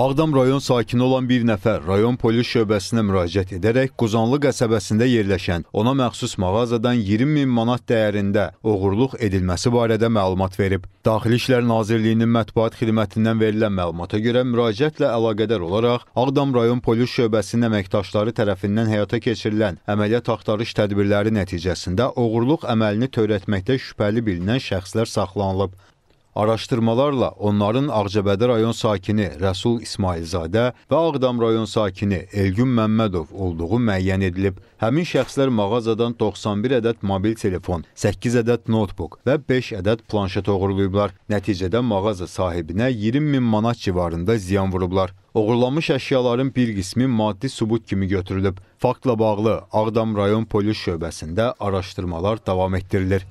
Ağdam rayon sakini olan bir nəfər rayon polis şöbəsinə müraciət edərək Quzanlı qəsəbəsində yerləşən ona məxsus mağazadan 20 min manat dəyərində oğurluq edilməsi barədə məlumat verib. Daxili İşlər Nazirliyinin mətbuat xidmətindən verilən məlumata görə müraciətlə əlaqədar olaraq Ağdam rayon polis şöbəsinin əməkdaşları tərəfindən həyata keçirilən əməliyyat axtarış tədbirləri nəticəsində oğurluq əməlini törətməkdə şübhəli bilinən şəxslər saxlanılıb. Araşdırmalarla onların Ağcabədi rayon sakini Rəsul İsmailzadə və Ağdam rayon sakini Elgün Məmmədov olduğu müəyyən edilib. Həmin şəxslər mağazadan 91 ədəd mobil telefon, 8 ədəd notebook və 5 ədəd planşet oğurlayıblar. Nəticədə mağaza sahibinə 20 min manat civarında ziyan vurublar. Oğurlanmış əşyaların bir qismi maddi sübut kimi götürülüb. Faktla bağlı Ağdam rayon polis şöbəsində araşdırmalar davam etdirilir.